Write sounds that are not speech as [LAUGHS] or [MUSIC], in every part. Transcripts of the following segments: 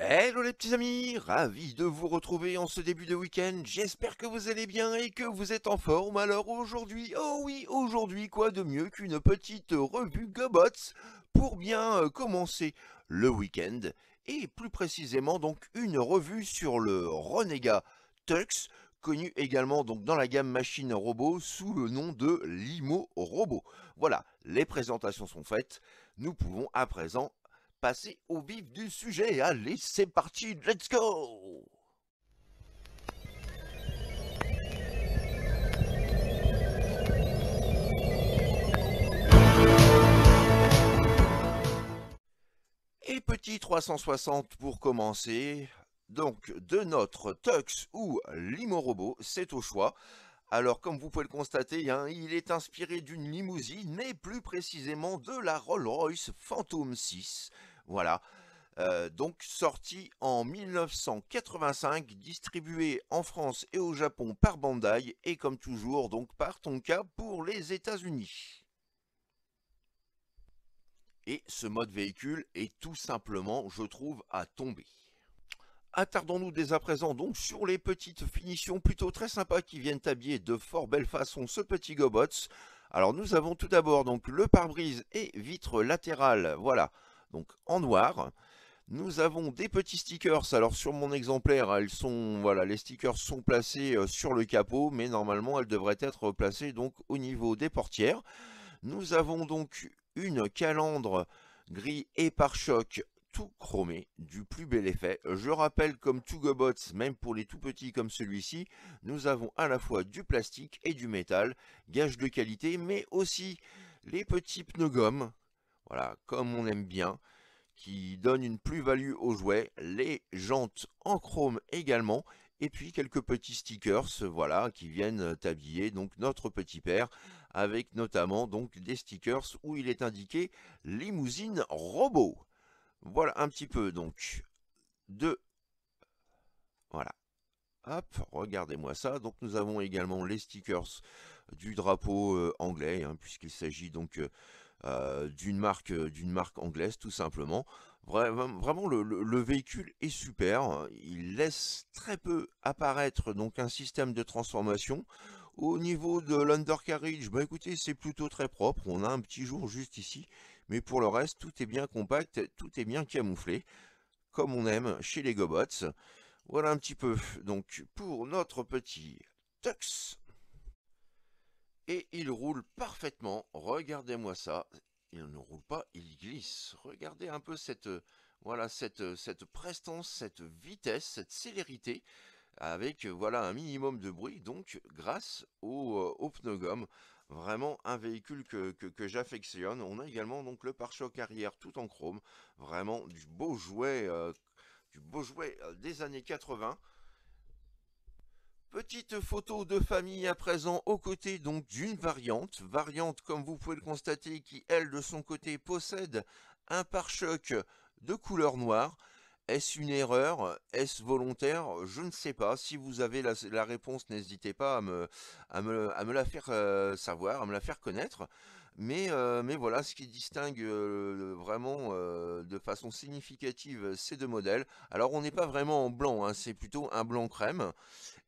Hello les petits amis, ravi de vous retrouver en ce début de week-end, j'espère que vous allez bien et que vous êtes en forme, alors aujourd'hui, oh oui, aujourd'hui quoi de mieux qu'une petite revue Gobots pour bien euh, commencer le week-end, et plus précisément donc une revue sur le Renega Tux, connu également donc dans la gamme machine robot sous le nom de Limo Robot. Voilà, les présentations sont faites, nous pouvons à présent passer au vif du sujet. Allez, c'est parti, let's go Et petit 360 pour commencer. Donc, de notre Tux ou Limo Robot, c'est au choix. Alors, comme vous pouvez le constater, hein, il est inspiré d'une limousine, mais plus précisément de la Rolls-Royce Phantom 6, voilà. Euh, donc sorti en 1985, distribué en France et au Japon par Bandai et comme toujours donc par Tonka pour les États-Unis. Et ce mode véhicule est tout simplement, je trouve, à tomber. Attardons-nous dès à présent donc sur les petites finitions plutôt très sympas qui viennent habiller de fort belle façon ce petit Gobots. Alors nous avons tout d'abord donc le pare-brise et vitre latérale, voilà donc en noir. Nous avons des petits stickers, alors sur mon exemplaire, elles sont, voilà, les stickers sont placés euh, sur le capot, mais normalement elles devraient être placées donc au niveau des portières. Nous avons donc une calandre gris et pare-choc tout chromé, du plus bel effet. Je rappelle comme tout Gobots, même pour les tout petits comme celui-ci, nous avons à la fois du plastique et du métal, gage de qualité, mais aussi les petits pneus gommes voilà, comme on aime bien, qui donne une plus-value aux jouets. les jantes en chrome également, et puis quelques petits stickers, voilà, qui viennent habiller donc notre petit père, avec notamment donc des stickers où il est indiqué limousine robot. Voilà un petit peu donc de voilà. Hop, regardez-moi ça. Donc nous avons également les stickers du drapeau euh, anglais, hein, puisqu'il s'agit donc euh, euh, d'une marque, euh, marque anglaise tout simplement. vraiment, le, véhicule est super. Il laisse très peu apparaître donc un système de transformation. Au niveau de l'undercarriage, bah écoutez, c'est plutôt très propre. On a un petit jour juste ici, mais pour le reste, tout est bien compact, tout est bien camouflé, comme on aime chez les Gobots. Voilà un petit peu donc pour notre petit Tux. Et il roule parfaitement, regardez-moi ça, il ne roule pas, il glisse. Regardez un peu cette, voilà, cette, cette prestance, cette vitesse, cette célérité, avec voilà un minimum de bruit, donc grâce au, euh, au pneu gomme. Vraiment un véhicule que, que, j'affectionne. On a également donc le pare-choc arrière tout en chrome. Vraiment du beau jouet, euh, du beau jouet euh, des années 80. Petite photo de famille à présent aux côtés donc d'une variante, variante comme vous pouvez le constater qui elle de son côté possède un pare-choc de couleur noire. Est-ce une erreur Est-ce volontaire Je ne sais pas. Si vous avez la, réponse, n'hésitez pas à me, la faire euh, savoir, à me la faire connaître. Mais, euh, voilà, ce qui distingue euh, vraiment de façon significative ces deux modèles. Alors, on n'est pas vraiment en blanc, hein, c'est plutôt un blanc crème.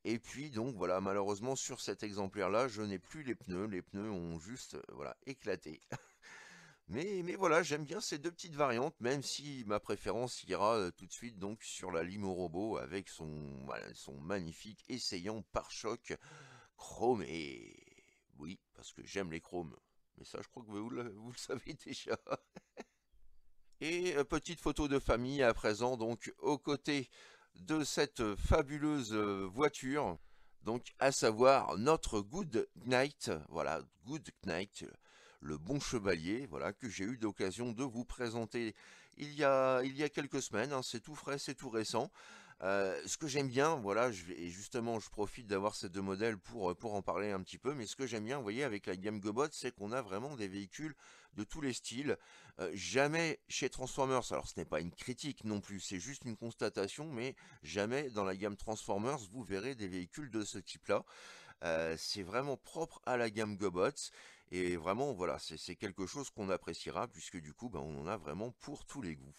Et puis donc voilà, malheureusement sur cet exemplaire-là, je n'ai plus les pneus. Les pneus ont juste euh, voilà éclaté. [LAUGHS] Mais, mais voilà, j'aime bien ces deux petites variantes, même si ma préférence ira euh, tout de suite donc sur la limo robot avec son, bah, son magnifique essayant pare-choc chromé. Oui, parce que j'aime les chromes. Mais ça, je crois que vous le, [LAUGHS] vous le savez déjà. [LAUGHS] Et euh, petite photo de famille à présent, donc aux côtés de cette fabuleuse euh, voiture, donc à savoir notre Good Knight, voilà, Good Knight, le bon chevalier, voilà, que j'ai eu l'occasion de vous présenter il y a, il y a quelques semaines, hein. c'est tout frais, c'est tout récent ce que j'aime bien, voilà, et justement je profite d'avoir ces deux modèles pour, pour en parler un petit peu, mais ce que j'aime bien, vous voyez, avec la gamme Gobot, c'est qu'on a vraiment des véhicules de tous les styles. jamais chez Transformers, alors ce n'est pas une critique non plus, c'est juste une constatation, mais jamais dans la gamme Transformers, vous verrez des véhicules de ce type-là. c'est vraiment propre à la gamme Gobots. Et vraiment, voilà, c'est quelque chose qu'on appréciera, puisque du coup, ben, on en a vraiment pour tous les goûts.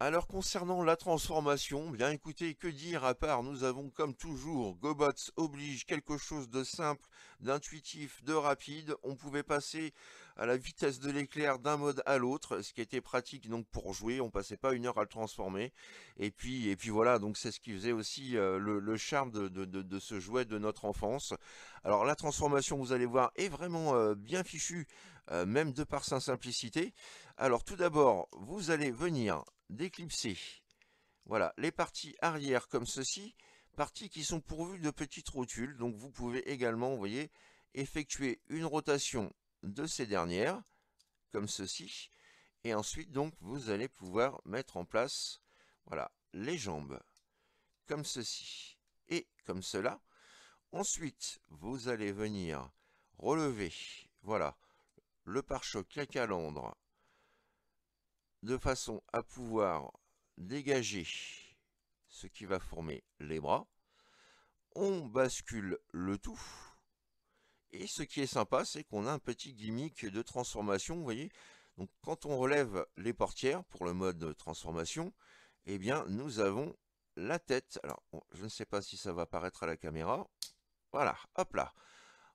Alors concernant la transformation, bien écoutez, que dire à part nous avons comme toujours GoBots oblige quelque chose de simple, d'intuitif, de rapide. On pouvait passer à la vitesse de l'éclair d'un mode à l'autre, ce qui était pratique donc pour jouer, on passait pas une heure à le transformer. Et puis et puis voilà, donc c'est ce qui faisait aussi euh, le, charme de, ce jouet de notre enfance. Alors la transformation, vous allez voir, est vraiment euh, bien fichue, euh, même de par sa simplicité. Alors tout d'abord, vous allez venir déclipser voilà, les parties arrière comme ceci, parties qui sont pourvues de petites rotules. Donc vous pouvez également, vous voyez, effectuer une rotation de ces dernières, comme ceci. Et ensuite, donc, vous allez pouvoir mettre en place, voilà, les jambes, comme ceci et comme cela. Ensuite, vous allez venir relever, voilà, le pare-choc, à calandre de façon à pouvoir dégager ce qui va former les bras. On bascule le tout. Et ce qui est sympa, c'est qu'on a un petit gimmick de transformation, vous voyez. Donc quand on relève les portières pour le mode transformation, eh bien nous avons la tête. Alors je ne sais pas si ça va apparaître à la caméra. Voilà, hop là.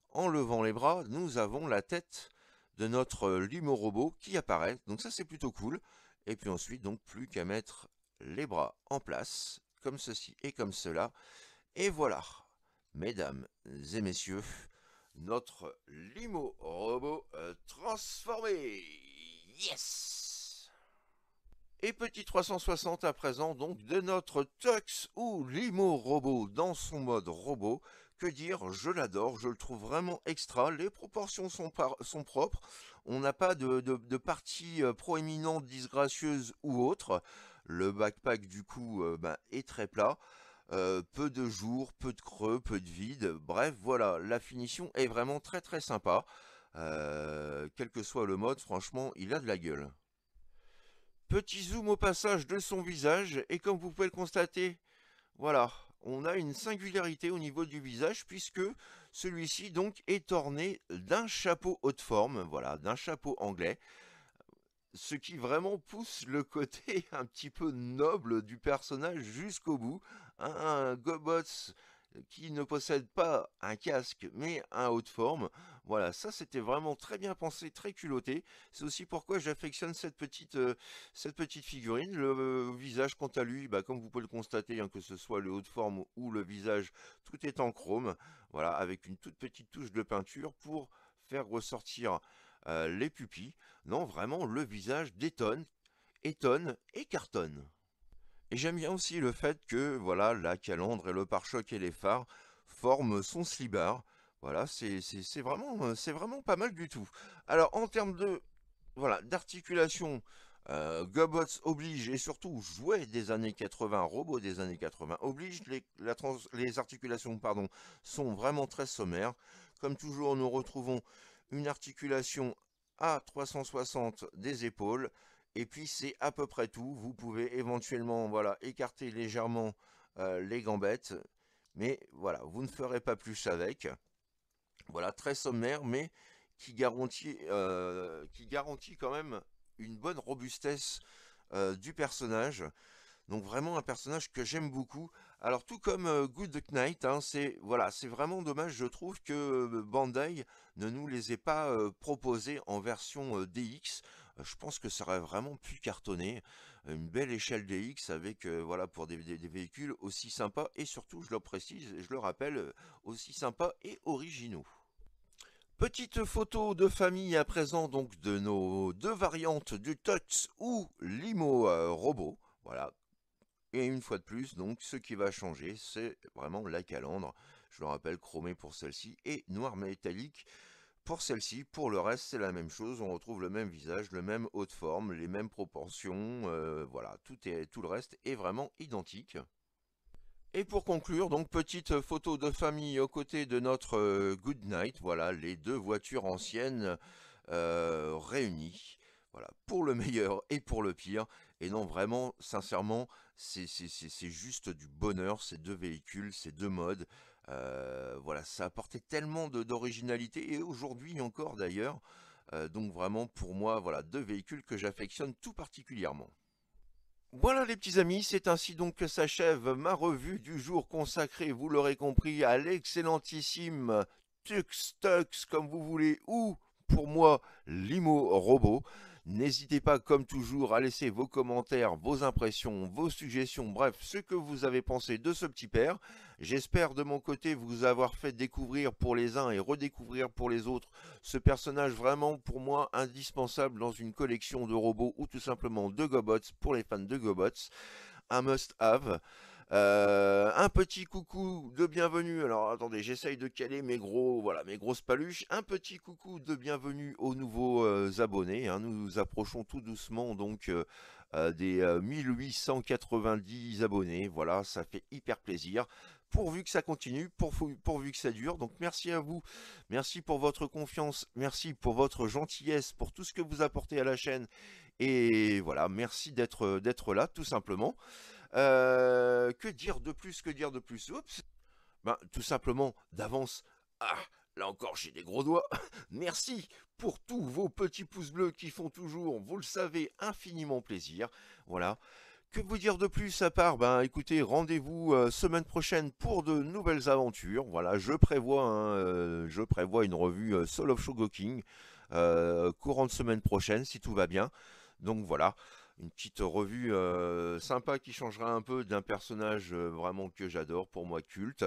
En levant les bras, nous avons la tête de notre euh, limo robot qui apparaît. Donc ça c'est plutôt cool. Et puis ensuite donc plus qu'à mettre les bras en place, comme ceci et comme cela. Et voilà, mesdames et messieurs, notre limo robot euh, transformé. Yes et petit 360 à présent donc de notre Tux ou Limo Robot dans son mode robot dire, je l'adore, je le trouve vraiment extra, les proportions sont, par, sont propres, on n'a pas de, partie euh, proéminente, disgracieuse ou autre, le backpack du coup euh, ben, est très plat, euh, peu de jours, peu de creux, peu de vide, bref voilà, la finition est vraiment très très sympa, quel que soit le mode, franchement il a de la gueule. Petit zoom au passage de son visage, et comme vous pouvez le constater, voilà, on a une singularité au niveau du visage puisque celui-ci donc est orné d'un chapeau haute forme, voilà, d'un chapeau anglais, ce qui vraiment pousse le côté [LAUGHS] un petit peu noble du personnage jusqu'au bout. Hein, un, un Gobots qui ne possède pas un casque mais un haut de forme, voilà, ça c'était vraiment très bien pensé, très culotté. C'est aussi pourquoi j'affectionne cette petite euh, figurine. Le euh, visage, quant à lui, bah, comme vous pouvez le constater, hein, que ce soit le haut de forme ou le visage, tout est en chrome. Voilà, avec une toute petite touche de peinture pour faire ressortir euh, les pupilles. Non, vraiment, le visage détonne, étonne et cartonne. Et j'aime bien aussi le fait que voilà la calandre et le pare-choc et les phares forment son slibard. Voilà, c'est vraiment, vraiment pas mal du tout. Alors, en termes de voilà d'articulation, Gobots oblige, et surtout jouets des années 80, robots des années 80 oblige, les, articulations pardon, sont vraiment très sommaires. Comme toujours, nous retrouvons une articulation à 360 des épaules, et puis c'est à peu près tout. Vous pouvez éventuellement voilà, écarter légèrement les gambettes, mais voilà, vous ne ferez pas plus avec. Voilà, très sommaire, mais qui garantit, euh, qui garantit quand même une bonne robustesse euh, du personnage. Donc vraiment un personnage que j'aime beaucoup. Alors tout comme euh, Good Knight, hein, c'est voilà, c'est vraiment dommage je trouve que Bandai ne nous les ait pas proposés en version DX. Euh, je pense que ça aurait vraiment pu cartonner. Euh, une belle échelle DX avec, euh, voilà, pour des, véhicules aussi sympas et surtout, je le précise, je le rappelle, aussi sympas et originaux. Petite photo de famille à présent donc de nos deux variantes du Tux ou Limo robot. Voilà, et une fois de plus, donc, ce qui va changer, c'est vraiment la calandre. Je le rappelle, chromée pour celle-ci et noir métallique pour celle-ci, pour le reste, c'est la même chose, on retrouve le même visage, le même haut de forme, les mêmes proportions, euh, voilà, tout, est, tout le reste est vraiment identique. Et pour conclure, donc petite photo de famille aux côtés de notre Goodnight. Euh, Good Night, voilà, les deux voitures anciennes euh, réunies. Voilà, pour le [LAUGHS] meilleur et pour le pire. Et non, vraiment, sincèrement, c'est juste du bonheur, ces deux véhicules, ces deux modes. Euh, voilà, ça apportait tellement d'originalité et aujourd'hui encore d'ailleurs. Euh, donc vraiment pour moi, voilà, deux véhicules que j'affectionne tout particulièrement. Voilà les petits amis, c'est ainsi donc que s'achève ma revue du jour consacrée, vous l'aurez compris, à l'excellentissime Tux Tux, comme vous voulez, ou pour moi, Limo Robot. N'hésitez pas, comme toujours, à laisser vos commentaires, vos impressions, vos suggestions, bref, ce que vous avez pensé de ce petit père. J'espère de mon côté vous avoir fait découvrir pour les uns et redécouvrir pour les autres ce personnage vraiment, pour moi, indispensable dans une collection de robots ou tout simplement de gobots pour les fans de gobots. Un must-have. Euh, un petit coucou de bienvenue. Alors attendez, j'essaye de caler mes gros, voilà, mes grosses paluches. Un petit coucou de bienvenue aux nouveaux euh, abonnés. Hein. Nous, nous approchons tout doucement donc euh, des 1890 abonnés. Voilà, ça fait hyper plaisir. Pourvu que ça continue, pourvu que ça dure. Donc merci à vous, merci pour votre confiance, merci pour votre gentillesse, pour tout ce que vous apportez à la chaîne. Et voilà, merci d'être là tout simplement. Euh, que dire de plus Que dire de plus Oups ben, Tout simplement, d'avance, ah, là encore j'ai des gros doigts, [LAUGHS] merci pour tous vos petits pouces bleus qui font toujours, vous le savez, infiniment plaisir. Voilà. Que vous dire de plus à part Ben écoutez, rendez-vous euh, semaine prochaine pour de nouvelles aventures. Voilà, je prévois, euh, je prévois une revue Soul of Shogoking courant de semaine prochaine si tout va bien. Donc voilà une petite revue euh, sympa qui changera un peu d'un personnage euh, vraiment que j'adore, pour moi culte.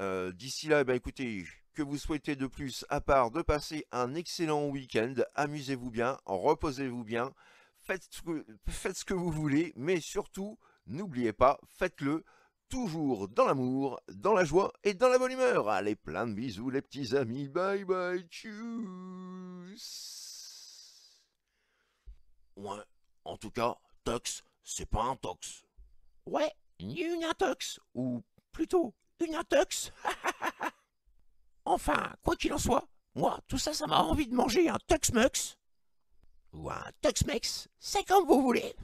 Euh, d'ici là, eh ben, écoutez, que vous souhaitez de plus, à part de passer un excellent week-end, amusez-vous bien, reposez-vous bien, faites, ce que vous voulez, mais surtout, n'oubliez pas, faites-le toujours dans l'amour, dans la joie et dans la bonne humeur. Allez, plein de bisous les petits amis, bye bye, tchuss en tout cas, tox, c'est pas un tox. Ouais, une intox, ou plutôt une Tox. [LAUGHS] enfin, quoi qu'il en soit, moi, tout ça, ça m'a envie de manger un Mux. Ou un Toxmex, c'est comme vous voulez.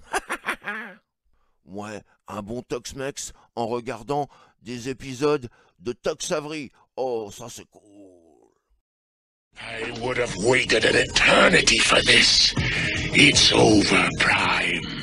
[LAUGHS] ouais, un bon Toxmex en regardant des épisodes de Toxavry. Oh, ça c'est cool. I would have waited an eternity for this. It's over, Prime.